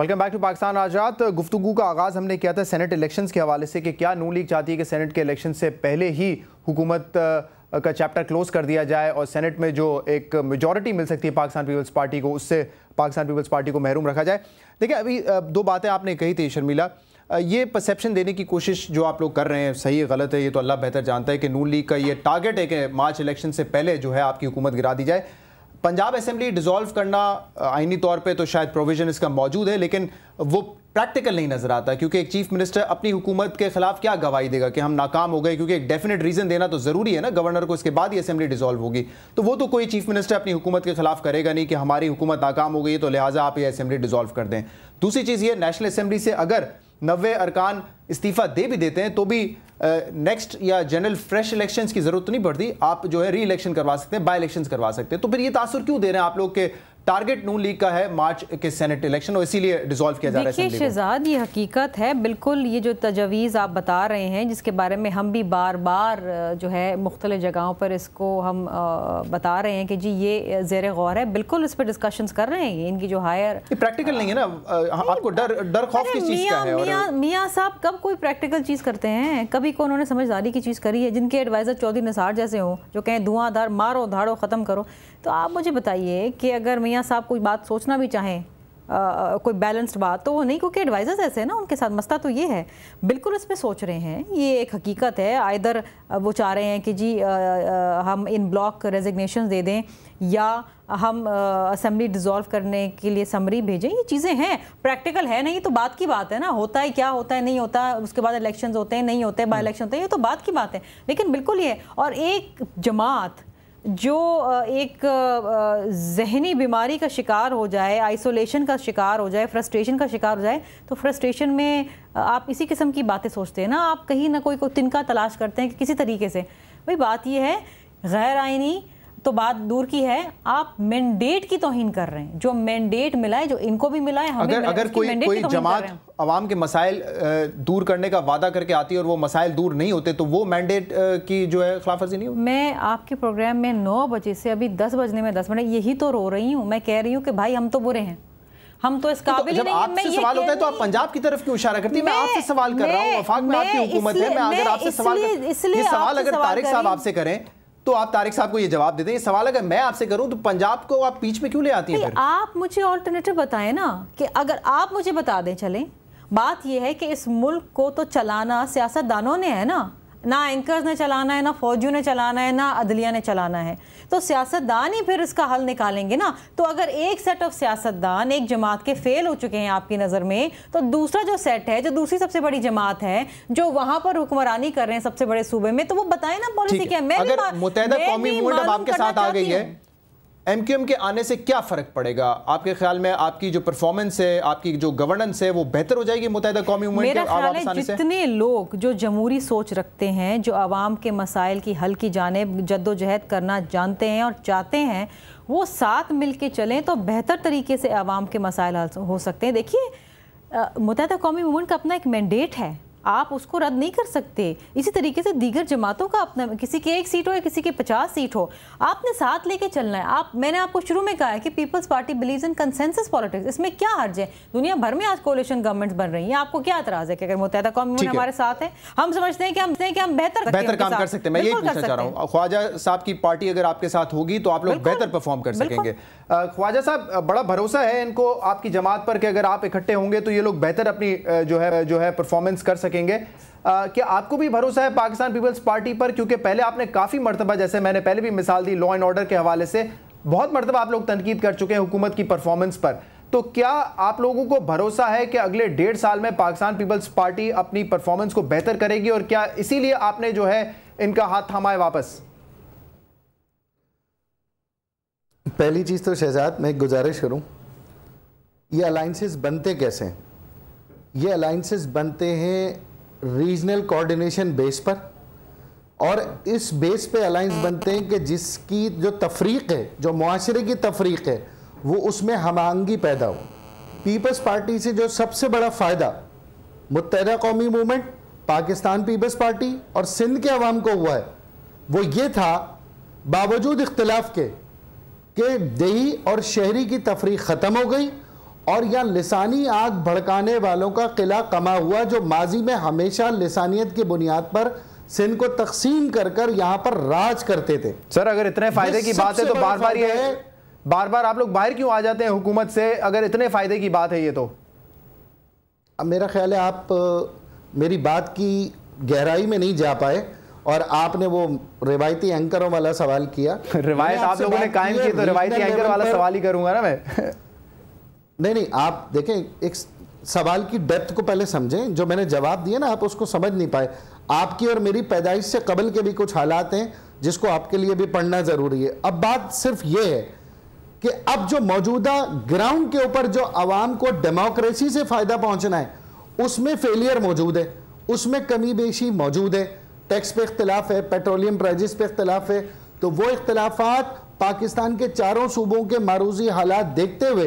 Welcome back to Pakistan आजाद गुफ्तु का आगाज़ हमने किया था सेनेट इलेक्शंस के हवाले से कि क्या नू लीग चाहती है कि सेनेट के इलेक्शन से पहले ही हुकूमत का चैप्टर क्लोज कर दिया जाए और सेनेट में जो एक मेजॉरिटी मिल सकती है पाकिस्तान पीपल्स पार्टी को उससे पाकिस्तान पीपल्स पार्टी को महरूम रखा जाए देखिए अभी दो बातें आपने कही थी शर्मिला ये परसेप्शन देने की कोशिश जो आप लोग कर रहे हैं सही है गलत है ये तो अल्लाह बेहतर जानता है कि नू लीग का ये टारगेट है कि मार्च इलेक्शन से पहले जो है आपकी हुकूमत गिरा दी जाए पंजाब असेंबली डिसॉल्व करना आइनी तौर पे तो शायद प्रोविजन इसका मौजूद है लेकिन वो प्रैक्टिकल नहीं नज़र आता क्योंकि एक चीफ मिनिस्टर अपनी हुकूमत के खिलाफ क्या गवाही देगा कि हम नाकाम हो गए क्योंकि एक डेफिनेट रीज़न देना तो ज़रूरी है ना गवर्नर को इसके बाद ही असेंबली डिसॉल्व होगी तो वो तो कोई चीफ मिनिस्टर अपनी हुकूमत के खिलाफ करेगा नहीं कि हमारी हुकूमत नाकाम हो गई तो लिहाजा आप ये असेंबली डिजोल्व कर दें दूसरी चीज़ ये नेशनल असेंबली से अगर नवे अरकान इस्तीफ़ा दे भी देते हैं तो भी नेक्स्ट या जनरल फ्रेश इलेक्शंस की जरूरत तो नहीं पड़ती आप जो है री इलेक्शन करवा सकते हैं बाई इलेक्शंस करवा सकते हैं तो फिर ये तासर क्यों दे रहे हैं आप लोग के टारगेट नून लीग का है मार्च के सेनेट इलेक्शन और इसीलिए डिसॉल्व किया जा रहा है शहजाद ये हकीकत है बिल्कुल ये जो तजवीज़ आप बता रहे हैं जिसके बारे में हम भी बार बार जो है मुख्तलिफ जगहों पर इसको हम बता रहे हैं कि जी ये जेर गौर है बिल्कुल इस पर डिस्कशन कर रहे हैं इनकी जो हायर प्रैक्टिकल नहीं है ना आपको डर डर खौफ की चीज़ का है मियाँ साहब कब कोई प्रैक्टिकल चीज़ करते हैं कभी को उन्होंने समझदारी की चीज़ करी है जिनके एडवाइज़र चौधरी निसार जैसे हों जो कहें धार मारो धाड़ो ख़त्म करो तो आप मुझे बताइए कि अगर मियाँ मियाँ साहब कोई बात सोचना भी चाहें आ, कोई बैलेंस्ड बात तो वो नहीं क्योंकि एडवाइजर्स ऐसे हैं ना उनके साथ मसला तो ये है बिल्कुल इस पर सोच रहे हैं ये एक हकीकत है आइधर वो चाह रहे हैं कि जी आ, आ, हम इन ब्लॉक रेजिग्नेशन दे दें या हम असम्बली डिसॉल्व करने के लिए समरी भेजें ये चीज़ें हैं प्रैक्टिकल है नहीं तो बात की बात है ना होता है क्या होता है नहीं होता उसके बाद इलेक्शंस होते हैं नहीं होते बाई इलेक्शन होते हैं ये तो बात की बात है लेकिन बिल्कुल ये और एक जमात जो एक जहनी बीमारी का शिकार हो जाए आइसोलेशन का शिकार हो जाए फ्रस्ट्रेशन का शिकार हो जाए तो फ्रस्ट्रेशन में आप इसी किस्म की बातें सोचते हैं ना आप कहीं ना कोई को तिनका तलाश करते हैं कि किसी तरीके से भाई बात यह है गैर आइनी तो बात दूर की है आप मैंडेट की तोहिन कर रहे हैं जो मैंडेट मिला है जो इनको भी मिला है हमें अगर मिला, अगर कोई कोई जमात आवाम के मसाइल दूर करने का वादा करके आती है और वो मसाइल दूर नहीं होते तो वो मैंडेट की जो है खिलाफ वर्जी नहीं होती मैं आपके प्रोग्राम में नौ बजे से अभी दस बजने में दस मिनट यही तो रो रही हूँ मैं कह रही हूँ कि भाई हम तो बुरे हैं हम तो इस तो काबिल तो जब आपसे सवाल होता है तो आप पंजाब की तरफ क्यों इशारा करती मैं, मैं आपसे सवाल कर रहा हूँ वफाक में आपकी हुकूमत है मैं अगर आपसे सवाल इसलिए सवाल अगर तारिक साहब आपसे करें तो आप तारिक साहब को ये जवाब दे दें सवाल अगर मैं आपसे करूं तो पंजाब को आप बीच में क्यों ले आती हैं फिर आप मुझे ऑल्टरनेटिव बताएं ना कि अगर आप मुझे बता दें चलें बात यह है कि इस मुल्क को तो चलाना सियासतदानों ने है ना ना एंकर्स ने चलाना है ना फौजियों ने चलाना है ना अदलिया ने चलाना है तो सियासतदान ही फिर इसका हल निकालेंगे ना तो अगर एक सेट ऑफ सियासतदान एक जमात के फेल हो चुके हैं आपकी नज़र में तो दूसरा जो सेट है जो दूसरी सबसे बड़ी जमात है जो वहाँ पर हुक्मरानी कर रहे हैं सबसे बड़े सूबे में तो वो बताए ना पॉलिसी क्या आ गई है एम के आने से क्या फ़र्क पड़ेगा आपके ख्याल में आपकी जो परफॉर्मेंस है आपकी जो गवर्नेंस है वो बेहतर हो जाएगी मुतहदा कौमी मेरा ख्याल है जितने लोग जो जमहूरी सोच रखते हैं जो आवाम के मसाइल की हल की जानब जद्दोजहद करना जानते हैं और चाहते हैं वो साथ मिल के चलें तो बेहतर तरीके से आवाम के मसाइल हल हो सकते हैं देखिए मुतहदा कौमी मूवमेंट का अपना एक मैंडेट है आप उसको रद्द नहीं कर सकते इसी तरीके से दीगर जमातों का अपना किसी की एक सीट हो या किसी की पचास सीट हो आपने साथ लेके चलना है आप मैंने आपको शुरू में कहा है कि Peoples Party believe in consensus politics इसमें क्या हर्ज है दुनिया भर में आज कोलेशन गवर्नमेंट्स बन रही है आपको क्या एतराज है कि अगर मुतहदा कौम हमारे साथ है हम समझते हैं कि हम समझते हैं कि हम बेहतर बेहतर काम कर सकते हैं मैं यही पूछना चाह रहा हूँ ख्वाजा साहब की पार्टी अगर आपके साथ होगी तो आप लोग बेहतर परफॉर्म कर सकेंगे ख्वाजा साहब बड़ा भरोसा है इनको आपकी जमात पर कि अगर आप इकट्ठे होंगे तो ये लोग बेहतर अपनी जो है जो है परफॉर्मेंस कर सकें सकेंगे Uh, क्या आपको भी भरोसा है पाकिस्तान पीपल्स पार्टी पर क्योंकि पहले आपने काफ़ी मरतबा जैसे मैंने पहले भी मिसाल दी लॉ एंड ऑर्डर के हवाले से बहुत मरतबा आप लोग तनकीद कर चुके हैं हुकूमत की परफॉर्मेंस पर तो क्या आप लोगों को भरोसा है कि अगले डेढ़ साल में पाकिस्तान पीपल्स पार्टी अपनी परफॉर्मेंस को बेहतर करेगी और क्या इसीलिए आपने जो है इनका हाथ थामा है वापस पहली चीज़ तो शहजाद मैं गुजारिश करूं ये अलाइंसेस बनते कैसे हैं ये अलाइंसेस बनते हैं रीजनल कोऑर्डिनेशन बेस पर और इस बेस पे अलाइंस बनते हैं कि जिसकी जो तफरीक है जो माशरे की तफरीक है वो उसमें हमहंगी पैदा हो पीपल्स पार्टी से जो सबसे बड़ा फ़ायदा मुतहदा कौमी मूवमेंट पाकिस्तान पीपल्स पार्टी और सिंध के अवाम को हुआ है वो ये था बावजूद इख्तलाफ के कि दही और शहरी की तफरीक ख़त्म हो गई और या लसानी आग भड़काने वालों का किला कमा हुआ जो माजी में हमेशा लसानियत की बुनियाद पर सिंध को तकसीम कर कर यहाँ पर राज करते थे सर अगर इतने फायदे की बात है तो बार बार ये बार बार आप लोग बाहर क्यों आ जाते हैं हुकूमत से अगर इतने फ़ायदे की बात है ये तो अब मेरा ख्याल है आप मेरी बात की गहराई में नहीं जा पाए और आपने वो रिवायती एंकरों वाला सवाल किया रिवायत आप लोगों ने कायम की तो रिवायती एंकर वाला सवाल ही करूंगा ना मैं नहीं नहीं आप देखें एक सवाल की डेप्थ को पहले समझें जो मैंने जवाब दिया ना आप उसको समझ नहीं पाए आपकी और मेरी पैदाइश से कबल के भी कुछ हालात हैं जिसको आपके लिए भी पढ़ना ज़रूरी है अब बात सिर्फ ये है कि अब जो मौजूदा ग्राउंड के ऊपर जो आवाम को डेमोक्रेसी से फ़ायदा पहुंचना है उसमें फेलियर मौजूद है उसमें कमी बेशी मौजूद है टैक्स पे इख्तलाफ है पेट्रोलियम प्राइजेस पे इख्तलाफ है तो वो इख्तलाफात पाकिस्तान के चारों सूबों के मारूजी हालात देखते हुए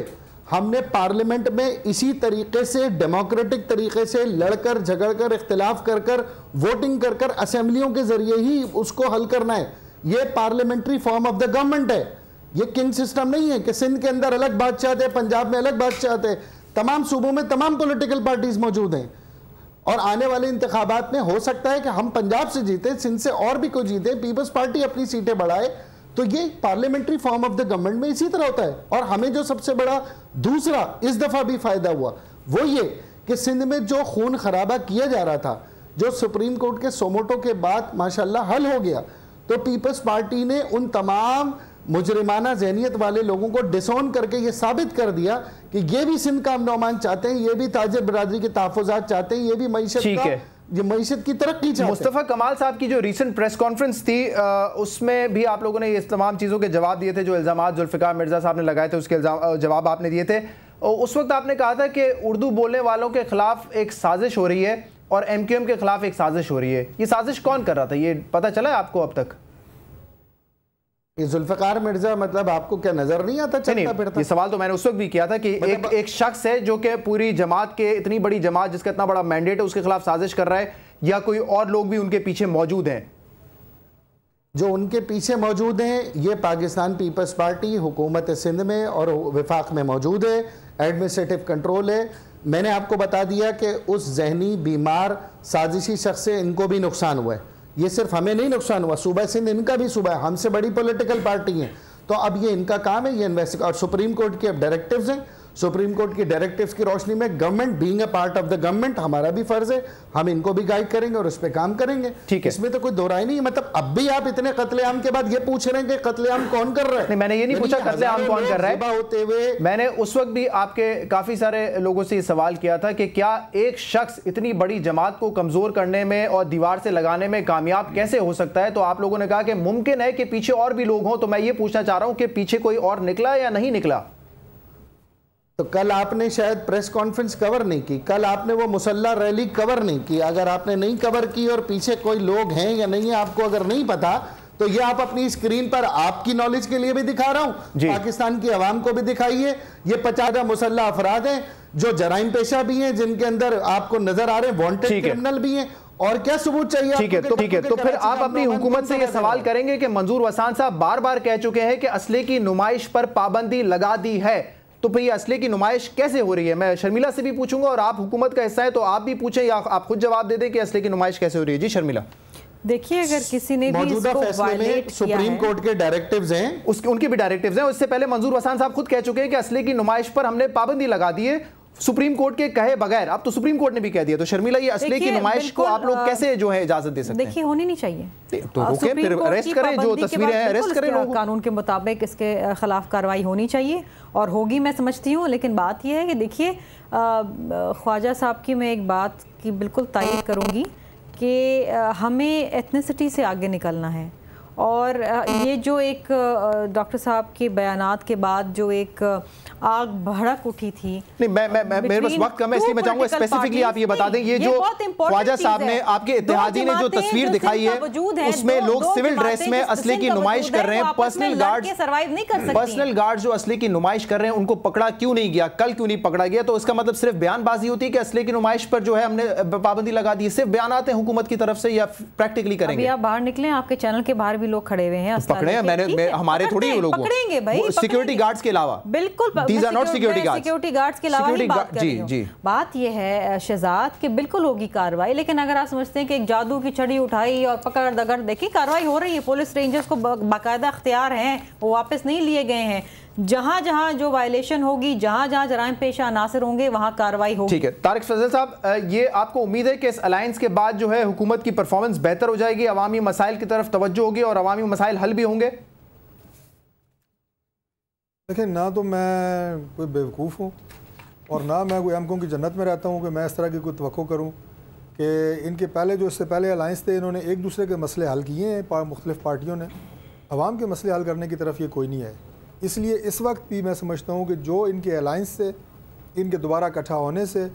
हमने पार्लियामेंट में इसी तरीके से डेमोक्रेटिक तरीके से लड़कर झगड़कर इख्तलाफ कर कर वोटिंग कर कर असेंबलियों के जरिए ही उसको हल करना है ये parliamentary form of the government है ये किंग सिस्टम नहीं है कि सिंध के अंदर अलग बादशाह थे पंजाब में अलग बादशाह थे तमाम सूबों में तमाम पोलिटिकल पार्टीज मौजूद हैं और आने वाले इंतबात में हो सकता है कि हम पंजाब से जीते सिंध से और भी कोई जीते पीपल्स पार्टी अपनी सीटें बढ़ाए तो ये parliamentary form of the government में इसी तरह होता है और हमें जो सबसे बड़ा दूसरा इस दफा भी फायदा हुआ वो ये कि सिंध में जो खून खराबा किया जा रहा था जो सुप्रीम कोर्ट के सोमोटो के बाद माशाल्लाह हल हो गया तो पीपल्स पार्टी ने उन तमाम मुजरमाना जहनीत वाले लोगों को डिसोन करके ये साबित कर दिया कि ये भी सिंध का अमनोमान चाहते हैं ये भी ताजर बरदरी के तहफात चाहते हैं ये भी मीशत का ये मीशत की तरक्की चाहते मुस्तफ़ा कमाल साहब की जो रिसेंट प्रेस कॉन्फ्रेंस थी आ, उसमें भी आप लोगों ने ये तमाम चीज़ों के जवाब दिए थे जो इल्ज़ाम जुल्फ़िकार मिर्ज़ा साहब ने लगाए थे उसके जवाब आपने दिए थे उस वक्त आपने कहा था कि उर्दू बोलने वालों के ख़िलाफ़ एक साजिश हो रही है और एम के ख़िलाफ़ एक साजिश हो रही है ये साजिश कौन कर रहा था ये पता चला है आपको अब तक ये जुल्फकार मिर्जा मतलब आपको क्या नजर नहीं आता चलता नहीं, फिरता? ये सवाल तो मैंने उस वक्त भी किया था कि मतलब एक एक शख्स है जो कि पूरी जमात के इतनी बड़ी जमात जिसका इतना बड़ा मैंडेट है उसके खिलाफ साजिश कर रहा है या कोई और लोग भी उनके पीछे मौजूद हैं जो उनके पीछे मौजूद हैं ये पाकिस्तान पीपल्स पार्टी हुकूमत सिंध में और विफाक में मौजूद है एडमिनिस्ट्रेटिव कंट्रोल है मैंने आपको बता दिया कि उस जहनी बीमार साजिशी शख्स से इनको भी नुकसान हुआ है ये सिर्फ हमें नहीं नुकसान हुआ सुबह सिंध इनका भी सूबा है हमसे बड़ी पॉलिटिकल पार्टी है तो अब ये इनका काम है ये इन्वेस्टिग और सुप्रीम कोर्ट के अब डायरेक्टिव्स हैं सुप्रीम कोर्ट की डायरेक्टिव्स की रोशनी में government being a part of the government हमारा भी फर्ज है हम इनको भी गाइड करेंगे और उस पर काम करेंगे ठीक है इसमें तो कोई दोराय नहीं मतलब अब भी आप इतने कतलेआम के बाद ये पूछ रहे हैं कि कतलेआम कौन कर रहा है नहीं, मैंने ये नहीं पूछा कतलेआम कौन कर रहा है होते हुए मैंने उस वक्त भी आपके काफी सारे लोगों से सवाल किया था कि क्या एक शख्स इतनी बड़ी जमात को कमजोर करने में और दीवार से लगाने में कामयाब कैसे हो सकता है तो आप लोगों ने कहा कि मुमकिन है कि पीछे और भी लोग हों तो मैं ये पूछना चाह रहा हूँ कि पीछे कोई और निकला या नहीं निकला तो कल आपने शायद प्रेस कॉन्फ्रेंस कवर नहीं की कल आपने वो मुसल्ला रैली कवर नहीं की अगर आपने नहीं कवर की और पीछे कोई लोग हैं या नहीं है आपको अगर नहीं पता तो ये आप अपनी स्क्रीन पर आपकी नॉलेज के लिए भी दिखा रहा हूं पाकिस्तान की आवाम को भी दिखाइए ये पचादा मुसल्ला अफराद हैं जो जराइम पेशा भी हैं जिनके अंदर आपको नजर आ रहे हैं वॉन्टेड क्रिमिनल भी हैं और क्या सबूत चाहिए ठीक है तो ठीक है तो फिर आप अपनी हुकूमत से ये सवाल करेंगे कि मंजूर वसान साहब बार बार कह चुके हैं कि असले की नुमाइश पर पाबंदी लगा दी है तो भाई असले की नुमाइश कैसे हो रही है मैं शर्मिला से भी पूछूंगा और आप हुकूमत का हिस्सा है तो आप भी पूछें या आप खुद जवाब दे दें कि असले की नुमाइश कैसे हो रही है जी शर्मिला देखिए अगर किसी ने मौजूदा फैसले में सुप्रीम कोर्ट के डायरेक्टिव्स हैं उसके उनकी भी डायरेक्टिव्स हैं उससे पहले मंजूर वसान साहब खुद कह चुके हैं कि असले की नुमाइश पर हमने पाबंदी लगा दी है सुप्रीम कोर्ट के कहे बगैर अब तो सुप्रीम कोर्ट ने भी कह दिया तो शर्मिला ये असली की नुमाइश को आप लोग कैसे जो है इजाजत दे सकते हैं देखिए होनी नहीं चाहिए तो रोके फिर अरेस्ट करें जो तस्वीरें हैं अरेस्ट करें कानून के मुताबिक इसके खिलाफ कार्रवाई होनी चाहिए और होगी मैं समझती हूँ लेकिन बात यह है कि देखिए ख्वाजा साहब की मैं एक बात की बिल्कुल तय करूँगी कि हमें एथनिसिटी से आगे निकलना है और ये जो एक डॉक्टर साहब के बयान के बाद जो एक आग भड़क उठी थी नहीं मैं मैं, मैं मेरे पास वक्त कम है इसलिए मैं चाहूंगा स्पेसिफिकली आप ये बता दें ये, ये जो ख्वाजा साहब ने आपके इतिहादी ने जो तस्वीर दिखाई है उसमें लोग सिविल ड्रेस में असले की नुमाइश कर रहे हैं पर्सनल गार्ड सर्वाइव नहीं कर पर्सनल गार्ड जो असले की नुमाइश कर रहे हैं उनको पकड़ा क्यों नहीं गया कल क्यों नहीं पकड़ा गया तो इसका मतलब सिर्फ बयानबाजी होती है कि असले की नुमाइश पर जो है हमने पाबंदी लगा दी सिर्फ बयान आते हैं हुकूमत की तरफ से या प्रैक्टिकली करेंगे आप बाहर निकले आपके चैनल के बाहर भी भी लोग खड़े हुए हैं तो पकड़े हैं मैंने मैं, हमारे थोड़ी लोगों पकड़ेंगे भाई सिक्योरिटी गार्ड्स के अलावा बिल्कुल सिक्योरिटी गार्ड्स के अलावा जी जी बात यह है शहजाद की बिल्कुल होगी कार्रवाई लेकिन अगर आप समझते हैं कि एक जादू की छड़ी उठाई और पकड़ दगड़ देखिए कार्रवाई हो रही है पुलिस रेंजर्स को बाकायदा अख्तियार हैं वो वापस नहीं लिए गए हैं जहां जहां जो वायलेशन होगी जहां जहां जराइम पेशा अनासर होंगे वहां कार्रवाई होगी ठीक है तारिक फजल साहब ये आपको उम्मीद है कि इस अलायंस के बाद जो है हुकूमत की परफॉर्मेंस बेहतर हो जाएगी अवामी मसाइल की तरफ तवज्जो होगी और अवामी मसाइल हल भी होंगे देखिए ना तो मैं कोई बेवकूफ़ हूँ और ना मैं कोई एमकों की जन्नत में रहता हूँ कि मैं इस तरह की कोई तो करूँ कि इनके पहले जो इससे पहले अलायंस थे इन्होंने एक दूसरे के मसले हल किए हैं मुख्तलिफ़ पार्टियों ने आवाम के मसले हल करने की तरफ ये कोई नहीं है इसलिए इस वक्त भी मैं समझता हूँ कि जो इनके अलाइंस से इनके दोबारा इकट्ठा होने से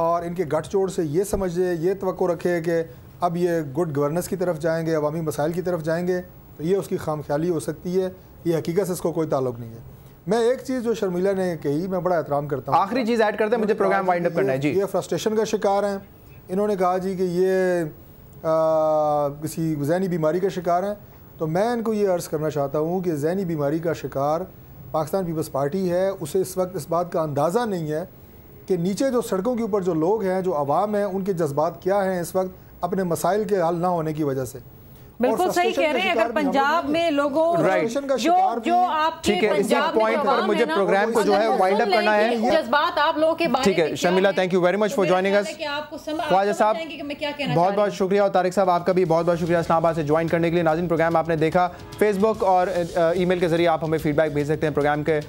और इनके गठजोड़ से ये समझे ये तो रखे कि अब ये गुड गवर्नेंस की तरफ जाएंगे अवामी मसाइल की तरफ जाएंगे तो ये उसकी खाम ख्याली हो सकती है ये हकीकत से इसको कोई ताल्लुक नहीं है मैं एक चीज़ जो शर्मिला ने कही मैं बड़ा एहतराम करता हूँ आखिरी चीज़ ऐड करते हैं मुझे प्रोग्राम वाइंड अप करना है जी ये फ्रस्ट्रेशन का शिकार हैं इन्होंने कहा जी कि ये आ, किसी जहनी बीमारी का शिकार हैं तो मैं इनको ये अर्ज़ करना चाहता हूँ कि जहनी बीमारी का शिकार पाकिस्तान पीपल्स पार्टी है उसे इस वक्त इस बात का अंदाज़ा नहीं है कि नीचे जो सड़कों के ऊपर जो लोग हैं जो आवाम हैं उनके जज्बात क्या हैं इस वक्त अपने मसाइल के हल ना होने की वजह से बिल्कुल सही कह रहे हैं अगर पंजाब में लोगों जो जो आपके ठीक है इसी पॉइंट पर मुझे प्रोग्राम को जो है वाइंड अप करना है जज्बात आप लोगों के ठीक है Shamila thank you very much for joining us Khwaja साहब बहुत बहुत शुक्रिया और तारिक साहब आपका भी बहुत बहुत शुक्रिया इस्लामाबाद से ज्वाइन करने के लिए नाजिन प्रोग्राम आपने देखा फेसबुक और ई के जरिए आप हमें फीडबैक भेज सकते हैं प्रोग्राम के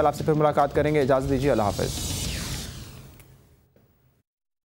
कल आपसे फिर मुलाकात करेंगे इजाज़त दीजिए अल्लाह हाफिज़